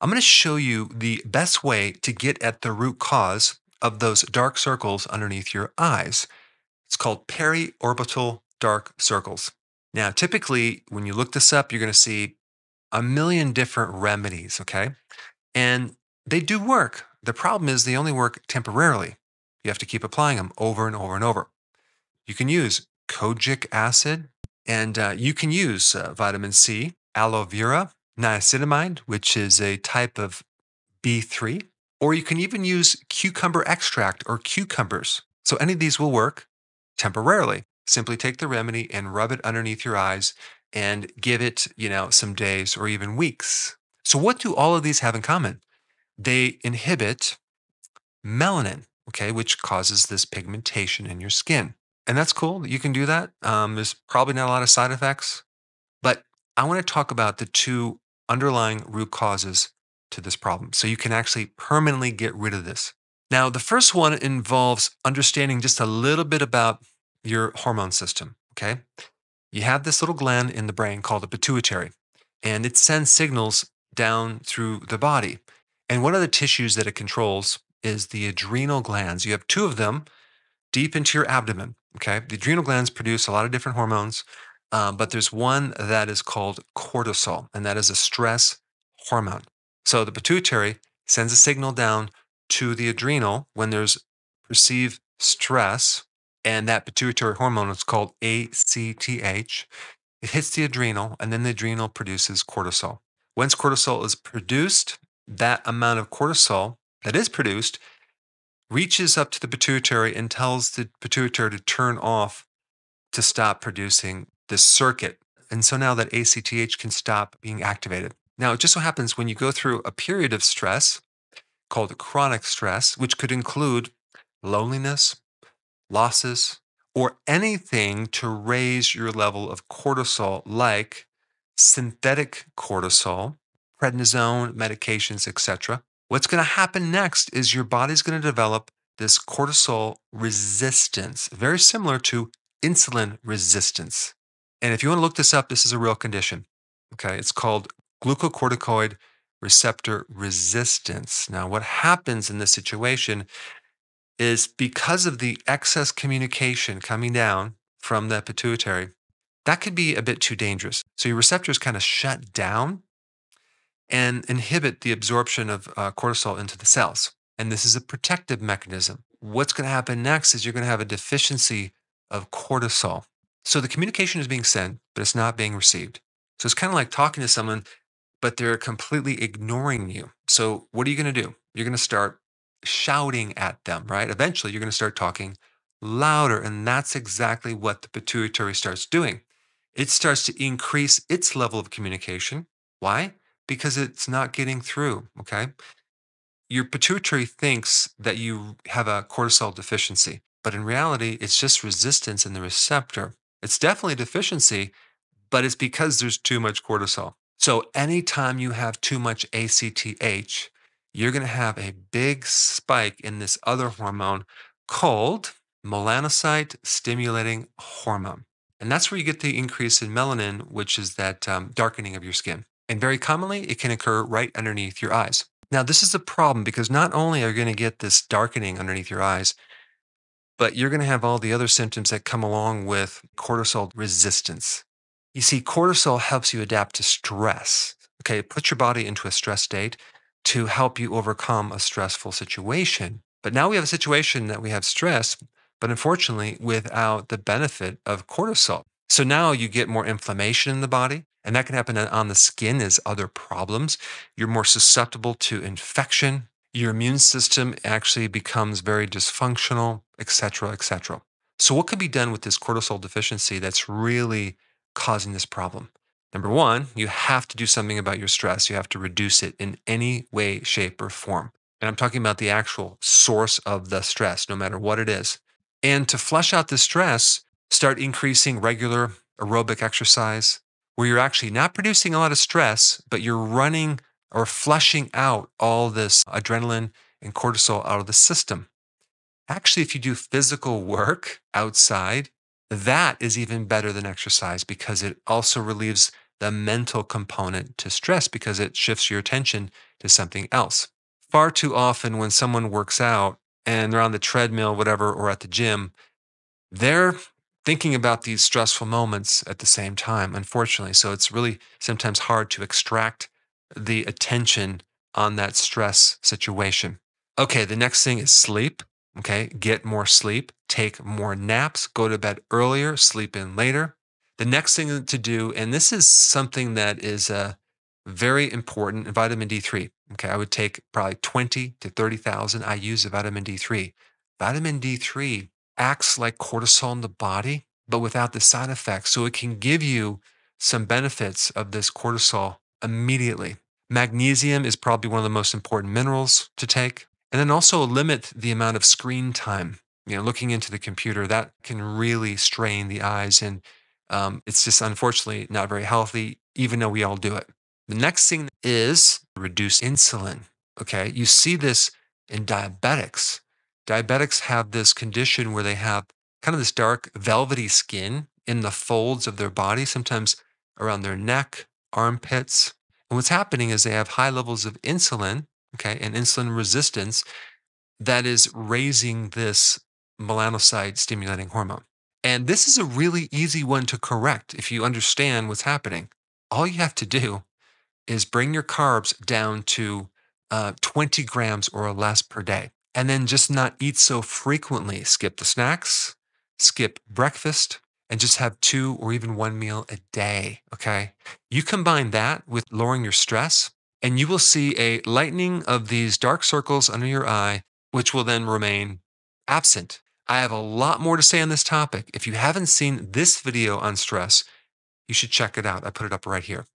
I'm going to show you the best way to get at the root cause of those dark circles underneath your eyes. It's called peri-orbital dark circles. Now, typically, when you look this up, you're going to see a million different remedies, okay? And they do work. The problem is they only work temporarily. You have to keep applying them over and over and over. You can use kojic acid, and uh, you can use uh, vitamin C, aloe vera, niacinamide, which is a type of B3, or you can even use cucumber extract or cucumbers. So any of these will work temporarily. Simply take the remedy and rub it underneath your eyes and give it, you know, some days or even weeks. So what do all of these have in common? They inhibit melanin, okay, which causes this pigmentation in your skin. And that's cool you can do that. Um, there's probably not a lot of side effects, but I want to talk about the two underlying root causes to this problem. So you can actually permanently get rid of this. Now, the first one involves understanding just a little bit about your hormone system, okay? You have this little gland in the brain called the pituitary, and it sends signals down through the body. And one of the tissues that it controls is the adrenal glands. You have two of them deep into your abdomen, okay? The adrenal glands produce a lot of different hormones. Um, but there's one that is called cortisol, and that is a stress hormone. So the pituitary sends a signal down to the adrenal when there's perceived stress, and that pituitary hormone is called ACTH. It hits the adrenal, and then the adrenal produces cortisol. Once cortisol is produced, that amount of cortisol that is produced reaches up to the pituitary and tells the pituitary to turn off to stop producing this circuit. And so now that ACTH can stop being activated. Now, it just so happens when you go through a period of stress called chronic stress, which could include loneliness, losses, or anything to raise your level of cortisol, like synthetic cortisol, prednisone, medications, etc. What's going to happen next is your body's going to develop this cortisol resistance, very similar to insulin resistance. And if you want to look this up, this is a real condition. Okay. It's called glucocorticoid receptor resistance. Now, what happens in this situation is because of the excess communication coming down from the pituitary, that could be a bit too dangerous. So your receptors kind of shut down and inhibit the absorption of uh, cortisol into the cells. And this is a protective mechanism. What's going to happen next is you're going to have a deficiency of cortisol. So the communication is being sent, but it's not being received. So it's kind of like talking to someone, but they're completely ignoring you. So what are you going to do? You're going to start shouting at them, right? Eventually, you're going to start talking louder. And that's exactly what the pituitary starts doing. It starts to increase its level of communication. Why? Because it's not getting through, okay? Your pituitary thinks that you have a cortisol deficiency, but in reality, it's just resistance in the receptor. It's definitely a deficiency, but it's because there's too much cortisol. So anytime you have too much ACTH, you're going to have a big spike in this other hormone called melanocyte stimulating hormone. And that's where you get the increase in melanin, which is that um, darkening of your skin. And very commonly, it can occur right underneath your eyes. Now, this is a problem because not only are you going to get this darkening underneath your eyes, but you're going to have all the other symptoms that come along with cortisol resistance. You see, cortisol helps you adapt to stress. Okay, it puts your body into a stress state to help you overcome a stressful situation. But now we have a situation that we have stress, but unfortunately without the benefit of cortisol. So now you get more inflammation in the body, and that can happen on the skin as other problems. You're more susceptible to infection, your immune system actually becomes very dysfunctional, etc., etc. So, what could be done with this cortisol deficiency that's really causing this problem? Number one, you have to do something about your stress. You have to reduce it in any way, shape, or form. And I'm talking about the actual source of the stress, no matter what it is. And to flush out the stress, start increasing regular aerobic exercise where you're actually not producing a lot of stress, but you're running or flushing out all this adrenaline and cortisol out of the system. Actually, if you do physical work outside, that is even better than exercise because it also relieves the mental component to stress because it shifts your attention to something else. Far too often, when someone works out and they're on the treadmill, whatever, or at the gym, they're thinking about these stressful moments at the same time, unfortunately. So it's really sometimes hard to extract the attention on that stress situation. Okay, the next thing is sleep. Okay, get more sleep, take more naps, go to bed earlier, sleep in later. The next thing to do, and this is something that is a uh, very important, vitamin D3. Okay, I would take probably 20 to 30,000 IUs of vitamin D3. Vitamin D3 acts like cortisol in the body, but without the side effects. So it can give you some benefits of this cortisol immediately. Magnesium is probably one of the most important minerals to take. And then also limit the amount of screen time. You know, looking into the computer, that can really strain the eyes. And um, it's just unfortunately not very healthy, even though we all do it. The next thing is reduce insulin. Okay. You see this in diabetics. Diabetics have this condition where they have kind of this dark, velvety skin in the folds of their body, sometimes around their neck, armpits. And what's happening is they have high levels of insulin, okay, and insulin resistance that is raising this melanocyte stimulating hormone. And this is a really easy one to correct if you understand what's happening. All you have to do is bring your carbs down to uh, 20 grams or less per day. And then just not eat so frequently. Skip the snacks, skip breakfast, and just have two or even one meal a day. Okay. You combine that with lowering your stress, and you will see a lightening of these dark circles under your eye, which will then remain absent. I have a lot more to say on this topic. If you haven't seen this video on stress, you should check it out. I put it up right here.